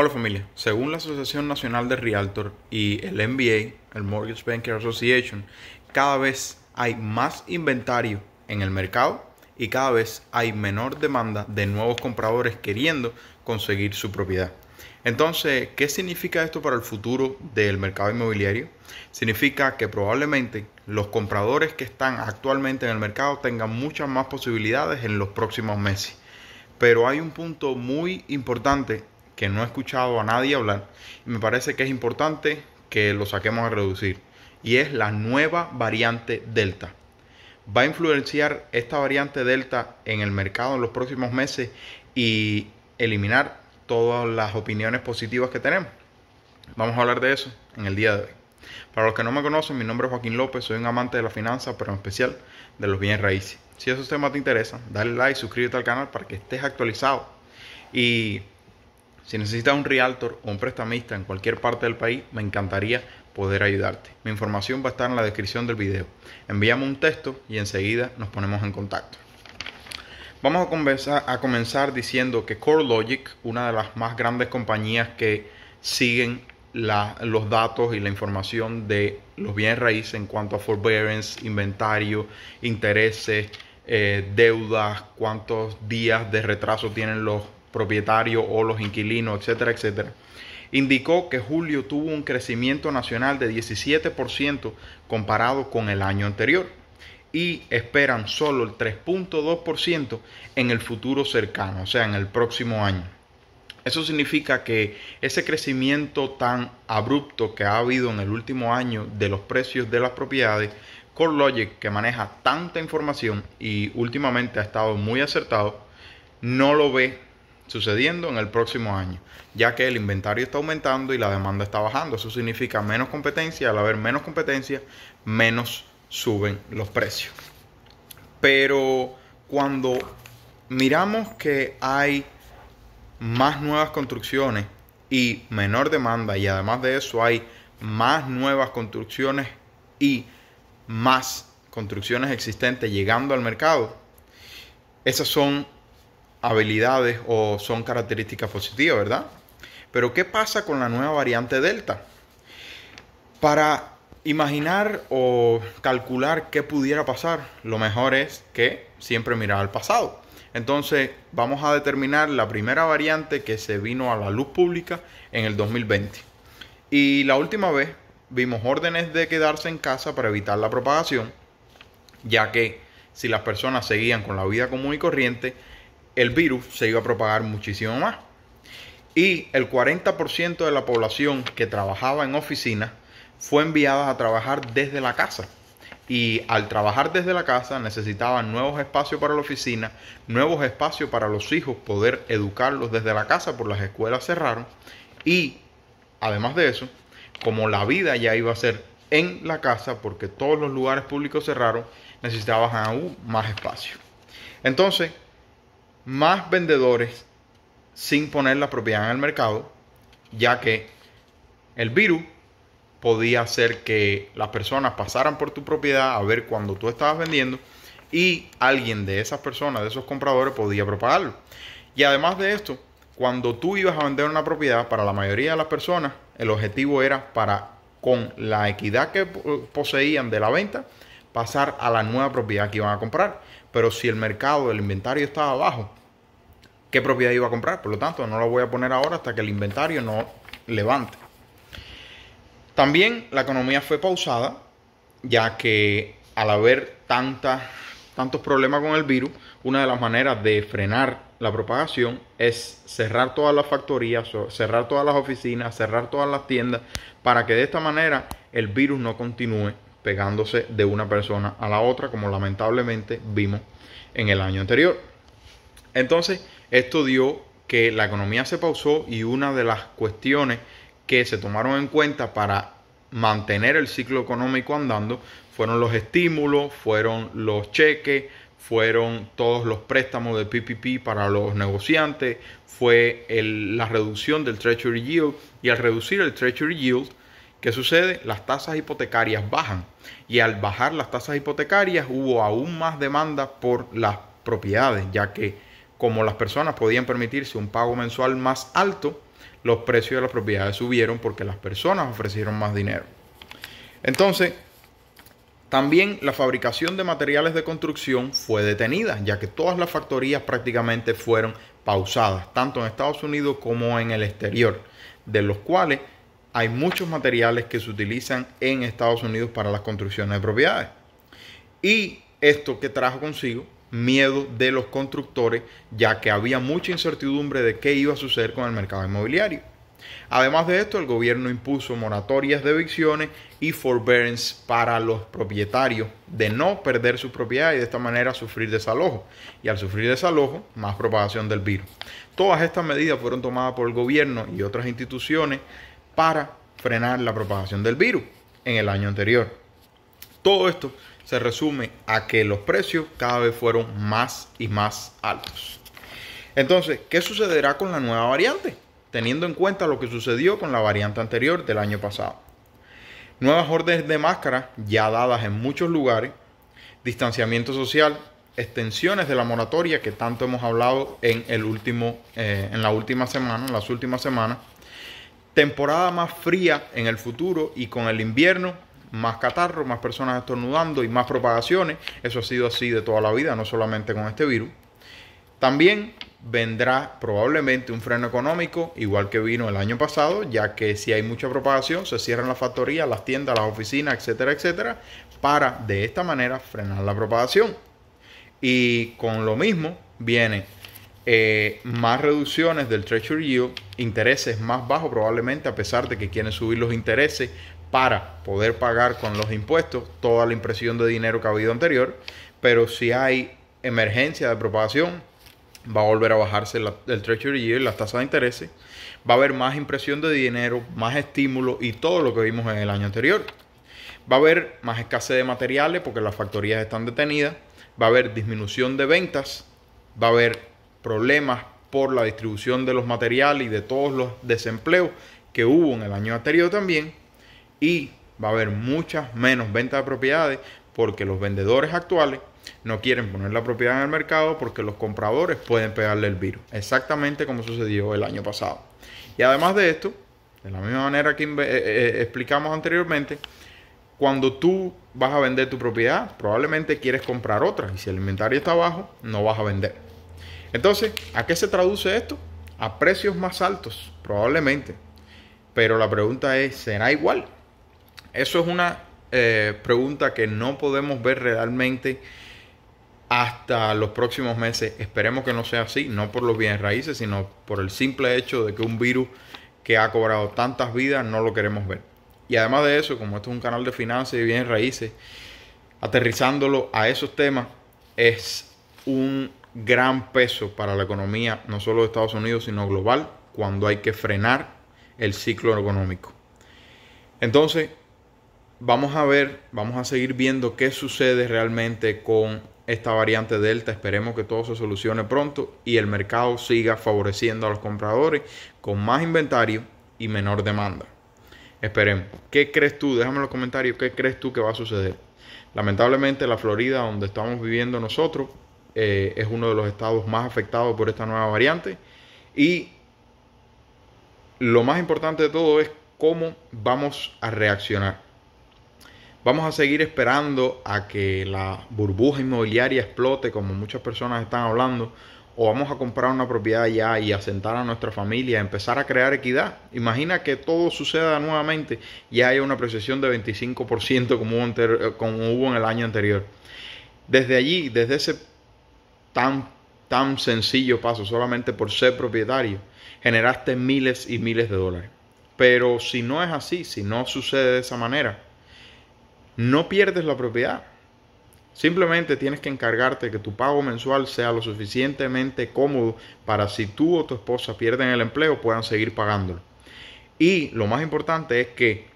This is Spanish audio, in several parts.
Hola familia, según la Asociación Nacional de Realtor y el MBA, el Mortgage Banker Association, cada vez hay más inventario en el mercado y cada vez hay menor demanda de nuevos compradores queriendo conseguir su propiedad. Entonces, ¿qué significa esto para el futuro del mercado inmobiliario? Significa que probablemente los compradores que están actualmente en el mercado tengan muchas más posibilidades en los próximos meses. Pero hay un punto muy importante que no he escuchado a nadie hablar. Y me parece que es importante que lo saquemos a reducir. Y es la nueva variante Delta. ¿Va a influenciar esta variante Delta en el mercado en los próximos meses y eliminar todas las opiniones positivas que tenemos? Vamos a hablar de eso en el día de hoy. Para los que no me conocen, mi nombre es Joaquín López, soy un amante de la finanza, pero en especial de los bienes raíces. Si esos temas te interesa, dale like, suscríbete al canal para que estés actualizado. Y si necesitas un realtor o un prestamista en cualquier parte del país, me encantaría poder ayudarte. Mi información va a estar en la descripción del video. Envíame un texto y enseguida nos ponemos en contacto. Vamos a, a comenzar diciendo que CoreLogic, una de las más grandes compañías que siguen los datos y la información de los bienes raíces en cuanto a forbearance, inventario, intereses, eh, deudas, cuántos días de retraso tienen los propietarios o los inquilinos, etcétera, etcétera, indicó que julio tuvo un crecimiento nacional de 17% comparado con el año anterior y esperan solo el 3.2% en el futuro cercano, o sea, en el próximo año. Eso significa que ese crecimiento tan abrupto que ha habido en el último año de los precios de las propiedades, CoreLogic, que maneja tanta información y últimamente ha estado muy acertado, no lo ve sucediendo en el próximo año, ya que el inventario está aumentando y la demanda está bajando. Eso significa menos competencia, al haber menos competencia, menos suben los precios. Pero cuando miramos que hay más nuevas construcciones y menor demanda y además de eso hay más nuevas construcciones y más construcciones existentes llegando al mercado, esas son habilidades o son características positivas, ¿verdad? Pero ¿qué pasa con la nueva variante Delta? Para imaginar o calcular qué pudiera pasar, lo mejor es que siempre mirar al pasado. Entonces vamos a determinar la primera variante que se vino a la luz pública en el 2020. Y la última vez vimos órdenes de quedarse en casa para evitar la propagación, ya que si las personas seguían con la vida común y corriente, el virus se iba a propagar muchísimo más. Y el 40% de la población que trabajaba en oficina fue enviada a trabajar desde la casa. Y al trabajar desde la casa necesitaban nuevos espacios para la oficina, nuevos espacios para los hijos, poder educarlos desde la casa, por las escuelas cerraron. Y además de eso, como la vida ya iba a ser en la casa, porque todos los lugares públicos cerraron, necesitaban aún más espacio. Entonces, más vendedores sin poner la propiedad en el mercado, ya que el virus podía hacer que las personas pasaran por tu propiedad a ver cuando tú estabas vendiendo y alguien de esas personas, de esos compradores, podía propagarlo. Y además de esto, cuando tú ibas a vender una propiedad, para la mayoría de las personas, el objetivo era para, con la equidad que poseían de la venta, pasar a la nueva propiedad que iban a comprar. Pero si el mercado, del inventario estaba bajo, qué propiedad iba a comprar. Por lo tanto, no la voy a poner ahora hasta que el inventario no levante. También la economía fue pausada, ya que al haber tantas, tantos problemas con el virus, una de las maneras de frenar la propagación es cerrar todas las factorías, cerrar todas las oficinas, cerrar todas las tiendas, para que de esta manera el virus no continúe pegándose de una persona a la otra, como lamentablemente vimos en el año anterior. Entonces, esto dio que la economía se pausó y una de las cuestiones que se tomaron en cuenta para mantener el ciclo económico andando fueron los estímulos, fueron los cheques, fueron todos los préstamos de PPP para los negociantes, fue la reducción del Treasury Yield y al reducir el Treasury Yield, ¿qué sucede? Las tasas hipotecarias bajan y al bajar las tasas hipotecarias hubo aún más demanda por las propiedades, ya que como las personas podían permitirse un pago mensual más alto, los precios de las propiedades subieron porque las personas ofrecieron más dinero. Entonces, también la fabricación de materiales de construcción fue detenida, ya que todas las factorías prácticamente fueron pausadas, tanto en Estados Unidos como en el exterior, de los cuales hay muchos materiales que se utilizan en Estados Unidos para las construcciones de propiedades. Y esto que trajo consigo miedo de los constructores, ya que había mucha incertidumbre de qué iba a suceder con el mercado inmobiliario. Además de esto, el gobierno impuso moratorias de evicciones y forbearance para los propietarios de no perder su propiedad y de esta manera sufrir desalojo. Y al sufrir desalojo, más propagación del virus. Todas estas medidas fueron tomadas por el gobierno y otras instituciones para frenar la propagación del virus en el año anterior. Todo esto se resume a que los precios cada vez fueron más y más altos. Entonces, ¿qué sucederá con la nueva variante? Teniendo en cuenta lo que sucedió con la variante anterior del año pasado. Nuevas órdenes de máscara ya dadas en muchos lugares, distanciamiento social, extensiones de la moratoria que tanto hemos hablado en, el último, eh, en la última semana, en las últimas semanas, temporada más fría en el futuro y con el invierno más catarro, más personas estornudando y más propagaciones. Eso ha sido así de toda la vida, no solamente con este virus. También vendrá probablemente un freno económico, igual que vino el año pasado, ya que si hay mucha propagación, se cierran las factorías, las tiendas, las oficinas, etcétera, etcétera, para de esta manera frenar la propagación. Y con lo mismo vienen eh, más reducciones del Treasury Yield, intereses más bajos probablemente, a pesar de que quieren subir los intereses para poder pagar con los impuestos toda la impresión de dinero que ha habido anterior, pero si hay emergencia de propagación, va a volver a bajarse el Treasury Yield, las tasas de interés, va a haber más impresión de dinero, más estímulo y todo lo que vimos en el año anterior. Va a haber más escasez de materiales porque las factorías están detenidas, va a haber disminución de ventas, va a haber problemas por la distribución de los materiales y de todos los desempleos que hubo en el año anterior también y va a haber muchas menos ventas de propiedades porque los vendedores actuales no quieren poner la propiedad en el mercado porque los compradores pueden pegarle el virus, exactamente como sucedió el año pasado. Y además de esto, de la misma manera que eh, eh, eh, explicamos anteriormente, cuando tú vas a vender tu propiedad, probablemente quieres comprar otra y si el inventario está bajo, no vas a vender. Entonces, ¿a qué se traduce esto? A precios más altos, probablemente. Pero la pregunta es, ¿será igual? Eso es una eh, pregunta que no podemos ver realmente hasta los próximos meses. Esperemos que no sea así, no por los bienes raíces, sino por el simple hecho de que un virus que ha cobrado tantas vidas no lo queremos ver. Y además de eso, como esto es un canal de finanzas y bienes raíces, aterrizándolo a esos temas es un gran peso para la economía, no solo de Estados Unidos, sino global, cuando hay que frenar el ciclo económico. Entonces, vamos a ver, vamos a seguir viendo qué sucede realmente con esta variante Delta. Esperemos que todo se solucione pronto y el mercado siga favoreciendo a los compradores con más inventario y menor demanda. Esperemos. ¿Qué crees tú? Déjame en los comentarios qué crees tú que va a suceder. Lamentablemente la Florida, donde estamos viviendo nosotros, eh, es uno de los estados más afectados por esta nueva variante. Y lo más importante de todo es cómo vamos a reaccionar Vamos a seguir esperando a que la burbuja inmobiliaria explote, como muchas personas están hablando, o vamos a comprar una propiedad ya y asentar a nuestra familia, empezar a crear equidad. Imagina que todo suceda nuevamente y haya una apreciación de 25% como hubo, como hubo en el año anterior. Desde allí, desde ese tan, tan sencillo paso, solamente por ser propietario, generaste miles y miles de dólares. Pero si no es así, si no sucede de esa manera, no pierdes la propiedad. Simplemente tienes que encargarte que tu pago mensual sea lo suficientemente cómodo para si tú o tu esposa pierden el empleo puedan seguir pagándolo. Y lo más importante es que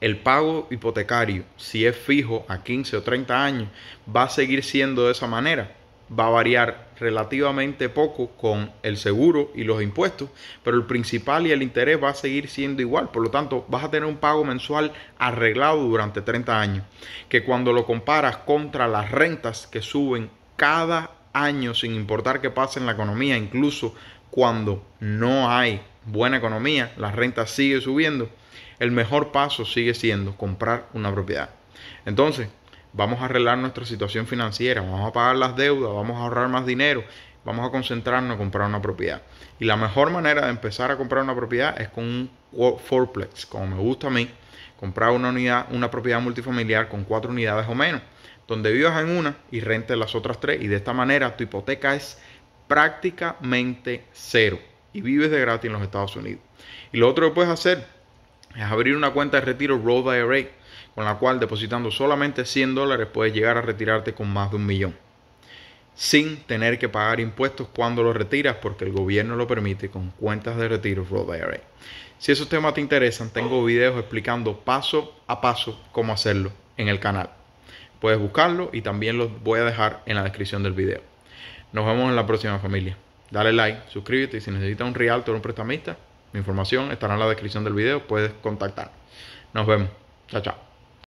el pago hipotecario, si es fijo a 15 o 30 años, va a seguir siendo de esa manera va a variar relativamente poco con el seguro y los impuestos, pero el principal y el interés va a seguir siendo igual. Por lo tanto, vas a tener un pago mensual arreglado durante 30 años, que cuando lo comparas contra las rentas que suben cada año, sin importar qué pase en la economía, incluso cuando no hay buena economía, las rentas siguen subiendo, el mejor paso sigue siendo comprar una propiedad. Entonces, vamos a arreglar nuestra situación financiera, vamos a pagar las deudas, vamos a ahorrar más dinero, vamos a concentrarnos en comprar una propiedad. Y la mejor manera de empezar a comprar una propiedad es con un fourplex, como me gusta a mí, comprar una unidad, una propiedad multifamiliar con cuatro unidades o menos, donde vivas en una y rentes las otras tres. Y de esta manera tu hipoteca es prácticamente cero y vives de gratis en los Estados Unidos. Y lo otro que puedes hacer es abrir una cuenta de retiro Roth IRA con la cual depositando solamente 100 dólares puedes llegar a retirarte con más de un millón, sin tener que pagar impuestos cuando lo retiras porque el gobierno lo permite con cuentas de retiro Si esos temas te interesan, tengo videos explicando paso a paso cómo hacerlo en el canal. Puedes buscarlo y también los voy a dejar en la descripción del video. Nos vemos en la próxima familia. Dale like, suscríbete y si necesitas un realtor o un prestamista, mi información estará en la descripción del video, puedes contactar. Nos vemos. Chao, chao.